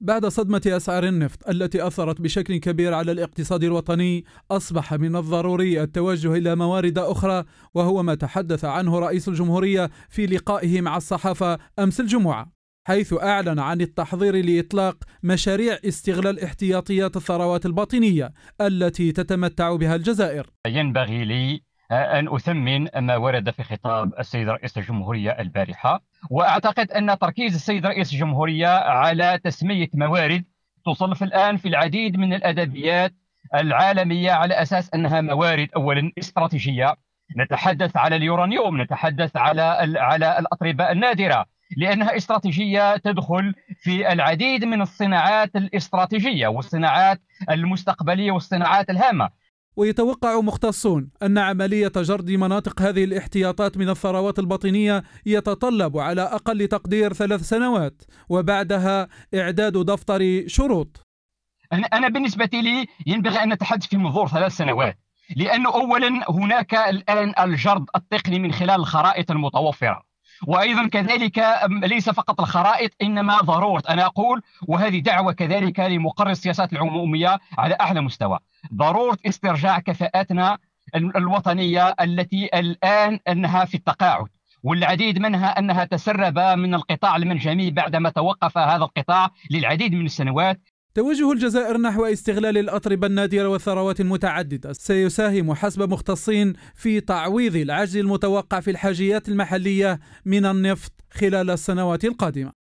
بعد صدمة أسعار النفط التي أثرت بشكل كبير على الاقتصاد الوطني، أصبح من الضروري التوجه إلى موارد أخرى، وهو ما تحدث عنه رئيس الجمهورية في لقائه مع الصحافة أمس الجمعة، حيث أعلن عن التحضير لإطلاق مشاريع استغلال احتياطيات الثروات الباطنية التي تتمتع بها الجزائر. ينبغي لي أن أثمن ما ورد في خطاب السيد رئيس الجمهورية البارحة واعتقد ان تركيز السيد رئيس الجمهوريه على تسميه موارد تصنف الان في العديد من الادبيات العالميه على اساس انها موارد اولا استراتيجيه نتحدث على اليورانيوم نتحدث على على الاطربه النادره لانها استراتيجيه تدخل في العديد من الصناعات الاستراتيجيه والصناعات المستقبليه والصناعات الهامه ويتوقع مختصون أن عملية جرد مناطق هذه الاحتياطات من الثروات الباطنية يتطلب على أقل تقدير ثلاث سنوات وبعدها إعداد دفتر شروط أنا بالنسبة لي ينبغي أن نتحدث في منظور ثلاث سنوات لأنه أولا هناك الآن الجرد التقني من خلال الخرائط المتوفرة وايضا كذلك ليس فقط الخرائط انما ضروره انا اقول وهذه دعوه كذلك لمقرر السياسات العموميه على اعلى مستوى ضروره استرجاع كفاءاتنا الوطنيه التي الان انها في التقاعد والعديد منها انها تسرب من القطاع المنجمي بعدما توقف هذا القطاع للعديد من السنوات توجه الجزائر نحو استغلال الأطربة النادرة والثروات المتعددة سيساهم حسب مختصين في تعويض العجز المتوقع في الحاجيات المحلية من النفط خلال السنوات القادمة